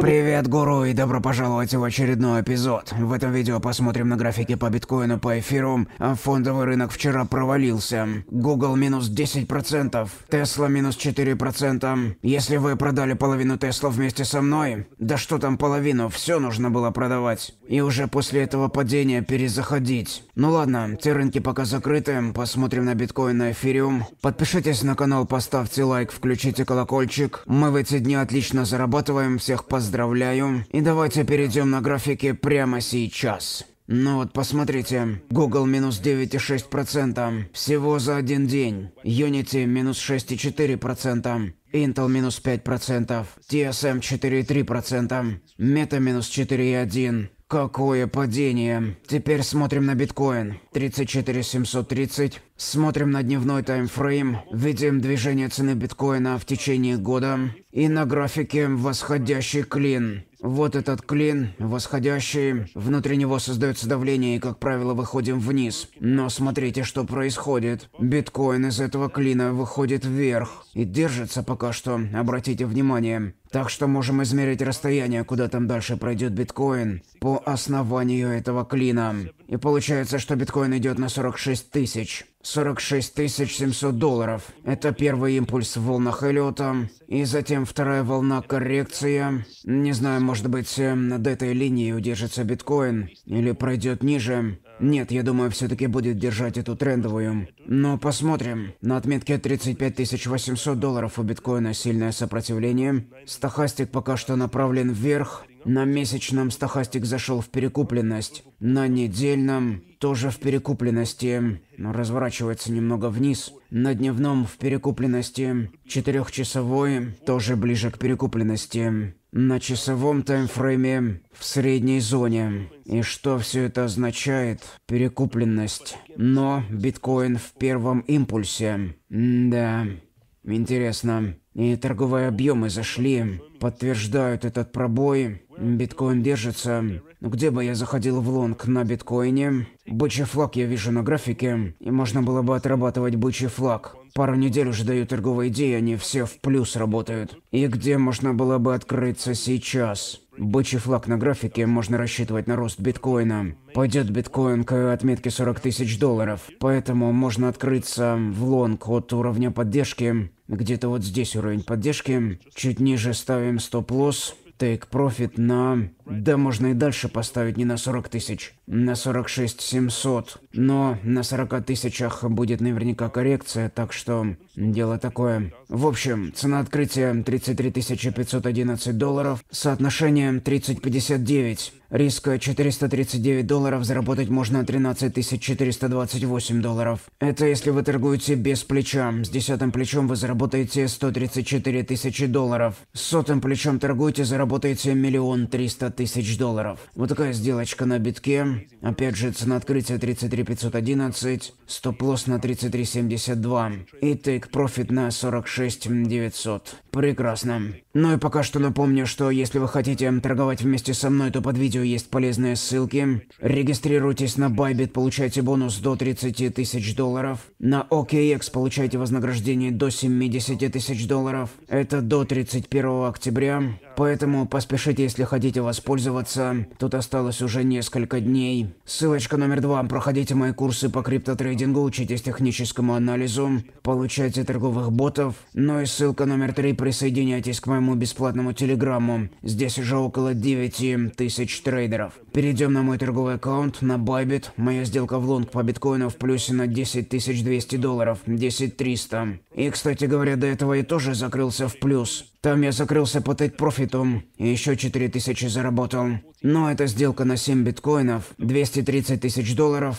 Привет, гуру, и добро пожаловать в очередной эпизод. В этом видео посмотрим на графики по биткоину, по эфиру. Фондовый рынок вчера провалился. Google минус 10%, Tesla минус 4%. Если вы продали половину Tesla вместе со мной, да что там половину, все нужно было продавать. И уже после этого падения перезаходить. Ну ладно, те рынки пока закрыты, посмотрим на биткоин на эфириум. Подпишитесь на канал, поставьте лайк, включите колокольчик. Мы в эти дни отлично зарабатываем, всех всех поздравляю. И давайте перейдем на графики прямо сейчас. Ну вот, посмотрите. Google минус 9,6%. Всего за один день. Unity минус 6,4%. Intel минус 5%. TSM 4,3%. Meta минус 4,1%. Какое падение. Теперь смотрим на биткоин. 34 730. Смотрим на дневной таймфрейм, видим движение цены биткоина в течение года и на графике восходящий клин. Вот этот клин, восходящий, внутри него создается давление и, как правило, выходим вниз. Но смотрите, что происходит. Биткоин из этого клина выходит вверх и держится пока что, обратите внимание. Так что можем измерить расстояние, куда там дальше пройдет биткоин, по основанию этого клина. И получается, что биткоин идет на 46 тысяч. 46 700 долларов. Это первый импульс в волнах Эллиота, и затем вторая волна коррекции. Не знаю, может быть, э, над этой линией удержится биткоин, или пройдет ниже. Нет, я думаю, все-таки будет держать эту трендовую. Но посмотрим. На отметке 35 800 долларов у биткоина сильное сопротивление. Стохастик пока что направлен вверх. На месячном стохастик зашел в перекупленность. На недельном тоже в перекупленности, но разворачивается немного вниз. На дневном в перекупленности. Четырехчасовой тоже ближе к перекупленности на часовом таймфрейме в средней зоне. И что все это означает? Перекупленность. Но биткоин в первом импульсе. М да, интересно. И торговые объемы зашли, подтверждают этот пробой. Биткоин держится. Где бы я заходил в лонг на биткоине, бычий флаг я вижу на графике, и можно было бы отрабатывать бычий флаг. Пару недель уже даю торговые идеи, они все в плюс работают. И где можно было бы открыться сейчас? Бычий флаг на графике, можно рассчитывать на рост биткоина. Пойдет биткоин к отметке 40 тысяч долларов, поэтому можно открыться в лонг от уровня поддержки. Где-то вот здесь уровень поддержки. Чуть ниже ставим стоп-лосс. Take profit на... Да, можно и дальше поставить не на 40 тысяч, на 46 700. Но на 40 тысячах будет наверняка коррекция, так что дело такое. В общем, цена открытия 33 511 долларов, соотношение 30-59. Риска 439 долларов, заработать можно 13 428 долларов. Это если вы торгуете без плеча. С десятым плечом вы заработаете 134 тысячи долларов. С сотым плечом торгуете, заработаете миллион триста тысяч долларов. Вот такая сделочка на битке. Опять же, цена открытия 33 511, стоп-лосс на 33 72, и тейк-профит на 46 6900. Прекрасно. Ну и пока что напомню, что если вы хотите торговать вместе со мной, то под видео есть полезные ссылки. Регистрируйтесь на Bybit, получайте бонус до 30 тысяч долларов. На OKX получайте вознаграждение до 70 тысяч долларов. Это до 31 октября поэтому поспешите, если хотите воспользоваться. Тут осталось уже несколько дней. Ссылочка номер два. Проходите мои курсы по криптотрейдингу, учитесь техническому анализу, получайте торговых ботов. Ну и ссылка номер три. Присоединяйтесь к моему бесплатному телеграмму. Здесь уже около 9 тысяч трейдеров. Перейдем на мой торговый аккаунт, на Bybit. Моя сделка в лонг по биткоину в плюсе на 10 200 долларов, 10 300. И, кстати говоря, до этого я тоже закрылся в плюс. Там я закрылся по тейк-профиту и еще 4000 заработал. Но это сделка на 7 биткоинов, 230 тысяч долларов,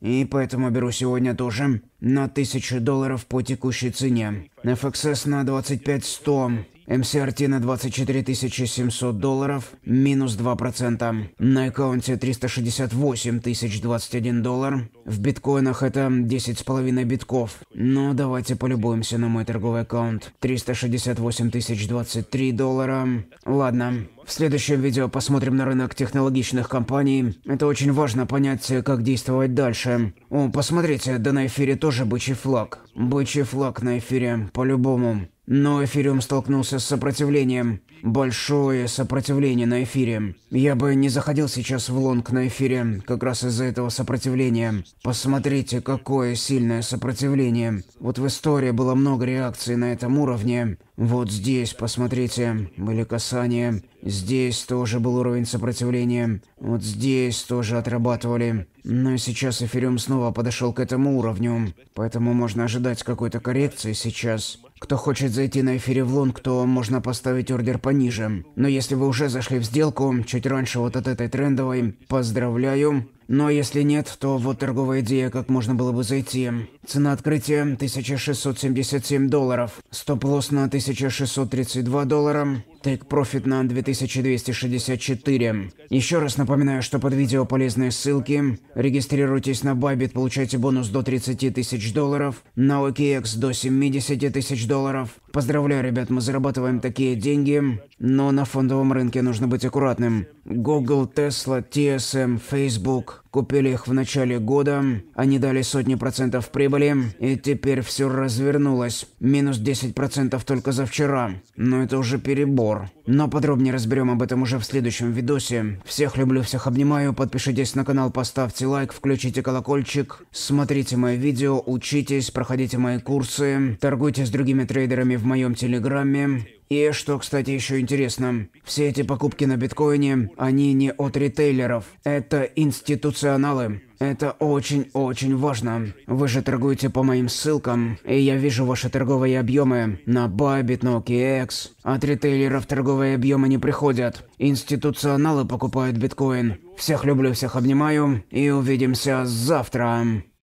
И поэтому беру сегодня тоже на 1000 долларов по текущей цене. FXS на 25 100. МСРТ на 24 700 долларов, минус 2%. На аккаунте 368 021 доллар. В биткоинах это 10,5 битков. Но давайте полюбуемся на мой торговый аккаунт. 368 023 доллара. Ладно, в следующем видео посмотрим на рынок технологичных компаний. Это очень важно понять, как действовать дальше. О, посмотрите, да на эфире тоже бычий флаг. Бычий флаг на эфире, по-любому. Но эфириум столкнулся с сопротивлением. Большое сопротивление на эфире. Я бы не заходил сейчас в лонг на эфире, как раз из-за этого сопротивления. Посмотрите, какое сильное сопротивление. Вот в истории было много реакций на этом уровне. Вот здесь, посмотрите, были касания. Здесь тоже был уровень сопротивления. Вот здесь тоже отрабатывали. Но сейчас эфириум снова подошел к этому уровню. Поэтому можно ожидать какой-то коррекции сейчас. Кто хочет зайти на эфире в лонг, то можно поставить ордер пониже. Но если вы уже зашли в сделку, чуть раньше вот от этой трендовой, поздравляю. Но если нет, то вот торговая идея, как можно было бы зайти. Цена открытия 1677 долларов. Стоп-лосс на 1632 доллара. Take Profit на 2264. Еще раз напоминаю, что под видео полезные ссылки. Регистрируйтесь на Bybit, получайте бонус до 30 тысяч долларов. На OKX до 70 тысяч долларов. Поздравляю, ребят, мы зарабатываем такие деньги. Но на фондовом рынке нужно быть аккуратным. Google, Tesla, TSM, Facebook, Купили их в начале года, они дали сотни процентов прибыли, и теперь все развернулось. Минус 10 процентов только за вчера. Но это уже перебор. Но подробнее разберем об этом уже в следующем видосе. Всех люблю, всех обнимаю. Подпишитесь на канал, поставьте лайк, включите колокольчик. Смотрите мои видео, учитесь, проходите мои курсы. Торгуйте с другими трейдерами в моем телеграмме. И что, кстати, еще интересно, все эти покупки на биткоине, они не от ритейлеров, это институционалы. Это очень-очень важно. Вы же торгуете по моим ссылкам, и я вижу ваши торговые объемы на Bybit, OKX. От ритейлеров торговые объемы не приходят. Институционалы покупают биткоин. Всех люблю, всех обнимаю, и увидимся завтра.